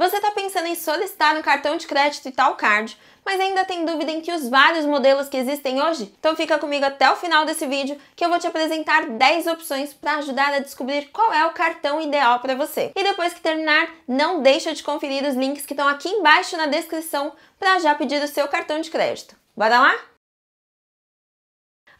Você está pensando em solicitar um cartão de crédito e tal card, mas ainda tem dúvida entre os vários modelos que existem hoje? Então fica comigo até o final desse vídeo que eu vou te apresentar 10 opções para ajudar a descobrir qual é o cartão ideal para você. E depois que terminar, não deixa de conferir os links que estão aqui embaixo na descrição para já pedir o seu cartão de crédito. Bora lá?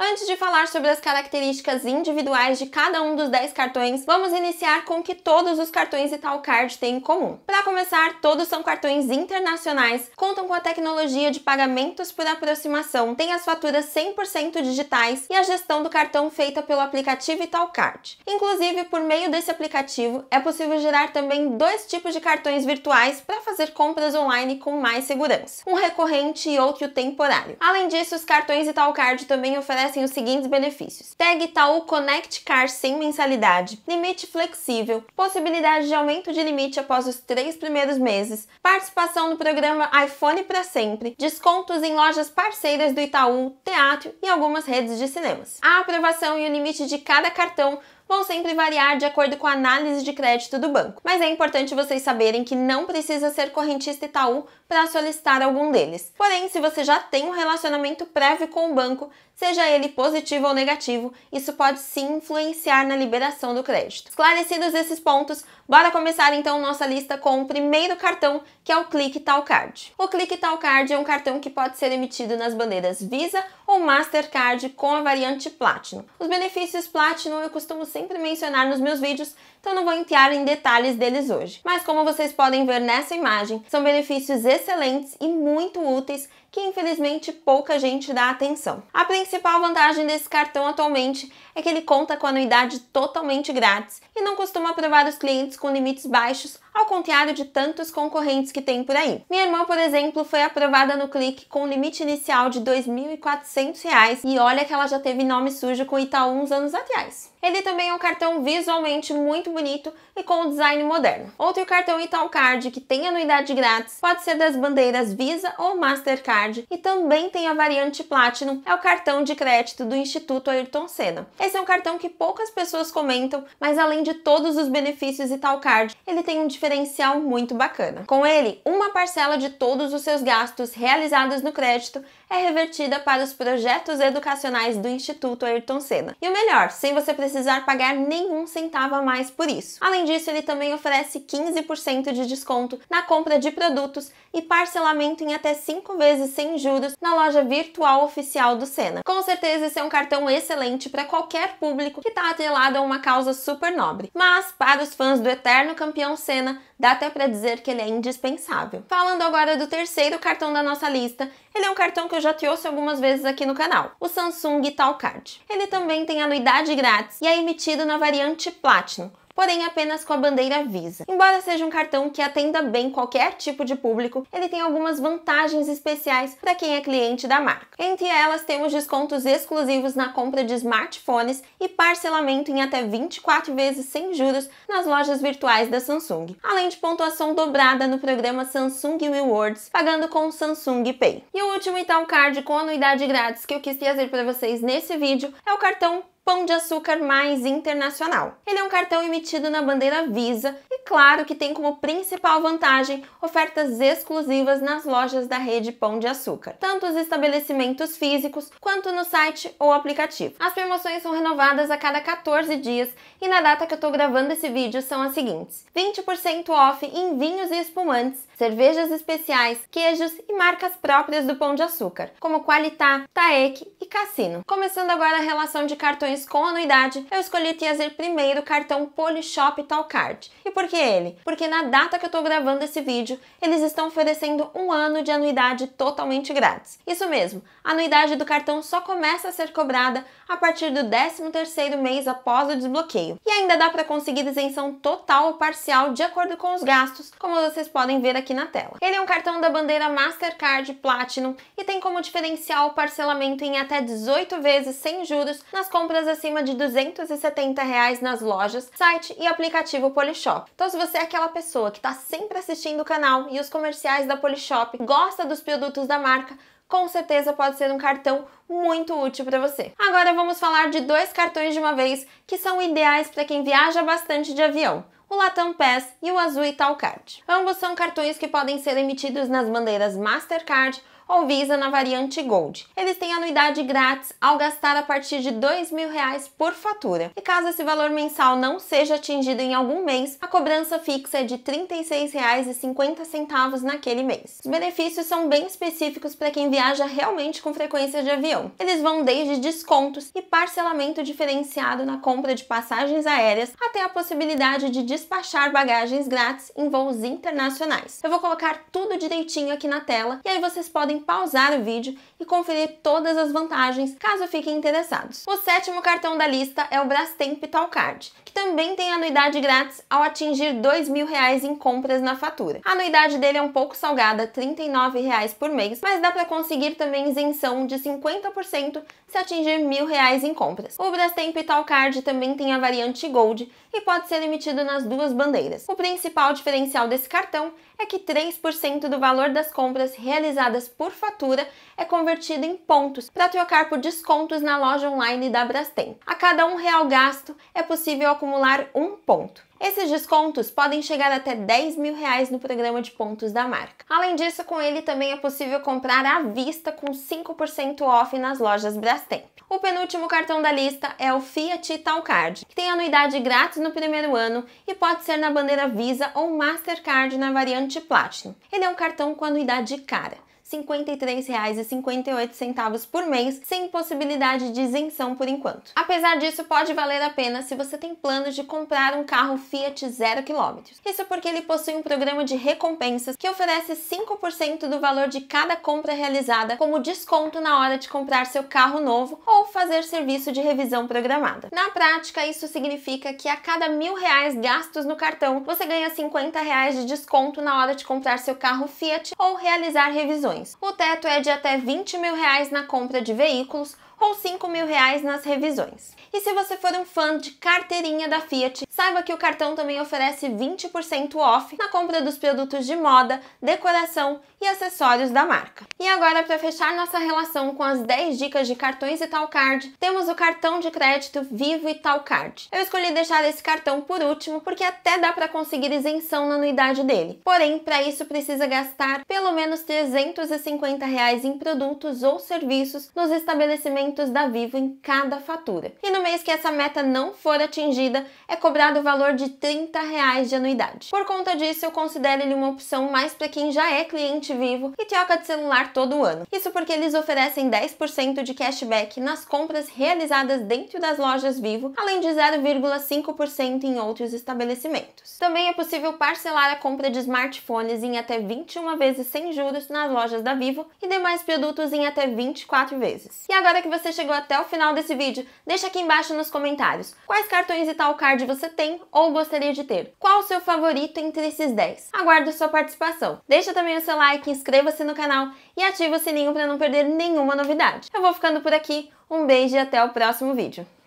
Antes de falar sobre as características individuais de cada um dos 10 cartões, vamos iniciar com o que todos os cartões Itaú Card têm em comum. Para começar, todos são cartões internacionais, contam com a tecnologia de pagamentos por aproximação, têm as faturas 100% digitais e a gestão do cartão feita pelo aplicativo Itaú Card. Inclusive, por meio desse aplicativo, é possível gerar também dois tipos de cartões virtuais para fazer compras online com mais segurança, um recorrente e outro temporário. Além disso, os cartões Itaú Card também oferecem oferecem os seguintes benefícios: Tag Itaú Connect Car sem mensalidade, limite flexível, possibilidade de aumento de limite após os três primeiros meses, participação no programa iPhone para sempre, descontos em lojas parceiras do Itaú, teatro e algumas redes de cinemas. A aprovação e o limite de cada cartão vão sempre variar de acordo com a análise de crédito do banco, mas é importante vocês saberem que não precisa ser correntista Itaú para solicitar algum deles. Porém, se você já tem um relacionamento prévio com o banco, seja ele positivo ou negativo, isso pode sim influenciar na liberação do crédito. Esclarecidos esses pontos, bora começar então nossa lista com o primeiro cartão, que é o Click Tal Card. O Click Tal Card é um cartão que pode ser emitido nas bandeiras Visa ou Mastercard com a variante Platinum. Os benefícios Platinum eu costumo sempre mencionar nos meus vídeos, então não vou entrar em detalhes deles hoje. Mas como vocês podem ver nessa imagem, são benefícios excelentes e muito úteis que infelizmente pouca gente dá atenção. A principal vantagem desse cartão atualmente é que ele conta com anuidade totalmente grátis e não costuma aprovar os clientes com limites baixos, ao contrário de tantos concorrentes que tem por aí. Minha irmã, por exemplo, foi aprovada no clique com limite inicial de R$ 2.400 e olha que ela já teve nome sujo com Itaú uns anos atrás. Ele também é um cartão visualmente muito bonito e com um design moderno. Outro cartão Itaú Card que tem anuidade grátis pode ser das bandeiras Visa ou Mastercard Card e também tem a variante Platinum, é o cartão de crédito do Instituto Ayrton Senna. Esse é um cartão que poucas pessoas comentam, mas além de todos os benefícios e tal card, ele tem um diferencial muito bacana. Com ele, uma parcela de todos os seus gastos realizados no crédito é revertida para os projetos educacionais do Instituto Ayrton Senna. E o melhor, sem você precisar pagar nenhum centavo a mais por isso. Além disso, ele também oferece 15% de desconto na compra de produtos e parcelamento em até 5 vezes meses sem juros na loja virtual oficial do Senna. Com certeza esse é um cartão excelente para qualquer público que está atrelado a uma causa super nobre. Mas, para os fãs do eterno campeão Senna, dá até para dizer que ele é indispensável. Falando agora do terceiro cartão da nossa lista, ele é um cartão que eu já trouxe algumas vezes aqui no canal, o Samsung Tal Card. Ele também tem anuidade grátis e é emitido na variante Platinum, porém apenas com a bandeira Visa. Embora seja um cartão que atenda bem qualquer tipo de público, ele tem algumas vantagens especiais para quem é cliente da marca. Entre elas, temos descontos exclusivos na compra de smartphones e parcelamento em até 24 vezes sem juros nas lojas virtuais da Samsung, além de pontuação dobrada no programa Samsung Rewards, pagando com o Samsung Pay. E o último Itaú Card com anuidade grátis que eu quis trazer para vocês nesse vídeo é o cartão Pão de Açúcar Mais Internacional. Ele é um cartão emitido na bandeira Visa e, claro, que tem como principal vantagem ofertas exclusivas nas lojas da rede Pão de Açúcar, tanto os estabelecimentos físicos quanto no site ou aplicativo. As promoções são renovadas a cada 14 dias e, na data que eu estou gravando esse vídeo, são as seguintes: 20% off em vinhos e espumantes, cervejas especiais, queijos e marcas próprias do Pão de Açúcar, como Qualitá, Taek e Cassino. Começando agora a relação de cartões opções com anuidade, eu escolhi trazer primeiro o cartão Polishop Talcard. E por que ele? Porque na data que eu estou gravando esse vídeo, eles estão oferecendo um ano de anuidade totalmente grátis. Isso mesmo, a anuidade do cartão só começa a ser cobrada a partir do 13º mês após o desbloqueio. E ainda dá para conseguir isenção total ou parcial de acordo com os gastos, como vocês podem ver aqui na tela. Ele é um cartão da bandeira Mastercard Platinum e tem como diferencial o parcelamento em até 18 vezes sem juros nas compras vendas acima de 270 reais nas lojas, site e aplicativo Polishop. Então se você é aquela pessoa que está sempre assistindo o canal e os comerciais da Polishop, gosta dos produtos da marca, com certeza pode ser um cartão muito útil para você. Agora vamos falar de dois cartões de uma vez que são ideais para quem viaja bastante de avião. O Latam Pass e o Azul Italcard. Ambos são cartões que podem ser emitidos nas bandeiras Mastercard ou Visa na variante Gold. Eles têm anuidade grátis ao gastar a partir de R$ 2.000 por fatura. E caso esse valor mensal não seja atingido em algum mês, a cobrança fixa é de R$ 36,50 naquele mês. Os benefícios são bem específicos para quem viaja realmente com frequência de avião. Eles vão desde descontos e parcelamento diferenciado na compra de passagens aéreas até a possibilidade de despachar bagagens grátis em voos internacionais. Eu vou colocar tudo direitinho aqui na tela e aí vocês podem pausar o vídeo e conferir todas as vantagens caso fiquem interessados. O sétimo cartão da lista é o Brastemp Talcard, que também tem anuidade grátis ao atingir R$ 2.000 em compras na fatura. A anuidade dele é um pouco salgada, R$ 39,00 por mês, mas dá para conseguir também isenção de 50% se atingir R$ 1.000 em compras. O Brastemp Talcard também tem a variante Gold e pode ser emitido nas duas bandeiras. O principal diferencial desse cartão é que 3% do valor das compras realizadas por fatura é convertido em pontos para trocar por descontos na loja online da Brastemp. A cada um real gasto é possível acumular um ponto. Esses descontos podem chegar até 10 mil reais no programa de pontos da marca. Além disso, com ele também é possível comprar à vista com 5% off nas lojas Brastemp. O penúltimo cartão da lista é o Fiat Talcard, que tem anuidade grátis no primeiro ano e pode ser na bandeira Visa ou Mastercard na variante Platinum. Ele é um cartão com anuidade cara R$ 53,58 por mês, sem possibilidade de isenção por enquanto. Apesar disso, pode valer a pena se você tem planos de comprar um carro Fiat 0 km. Isso porque ele possui um programa de recompensas que oferece 5% do valor de cada compra realizada como desconto na hora de comprar seu carro novo ou fazer serviço de revisão programada. Na prática, isso significa que a cada mil reais gastos no cartão, você ganha 50 reais de desconto na hora de comprar seu carro Fiat ou realizar revisões. O teto é de até 20 mil reais na compra de veículos ou 5 mil reais nas revisões. E se você for um fã de carteirinha da Fiat, saiba que o cartão também oferece 20% off na compra dos produtos de moda, decoração e acessórios da marca. E agora, para fechar nossa relação com as 10 dicas de cartões e Talcard, temos o cartão de crédito Vivo e Talcard. Eu escolhi deixar esse cartão por último porque até dá para conseguir isenção na anuidade dele. Porém, para isso precisa gastar pelo menos 300 250 reais em produtos ou serviços nos estabelecimentos da Vivo em cada fatura. E no mês que essa meta não for atingida, é cobrado o valor de 30 reais de anuidade. Por conta disso, eu considero ele uma opção mais para quem já é cliente Vivo e troca de celular todo ano. Isso porque eles oferecem 10% de cashback nas compras realizadas dentro das lojas Vivo, além de 0,5% em outros estabelecimentos. Também é possível parcelar a compra de smartphones em até 21 vezes sem juros nas lojas da Vivo e demais produtos em até 24 vezes. E agora que você chegou até o final desse vídeo, deixa aqui embaixo nos comentários quais cartões e tal card você tem ou gostaria de ter. Qual o seu favorito entre esses 10? Aguardo sua participação. Deixa também o seu like, inscreva-se no canal e ativa o sininho para não perder nenhuma novidade. Eu vou ficando por aqui, um beijo e até o próximo vídeo.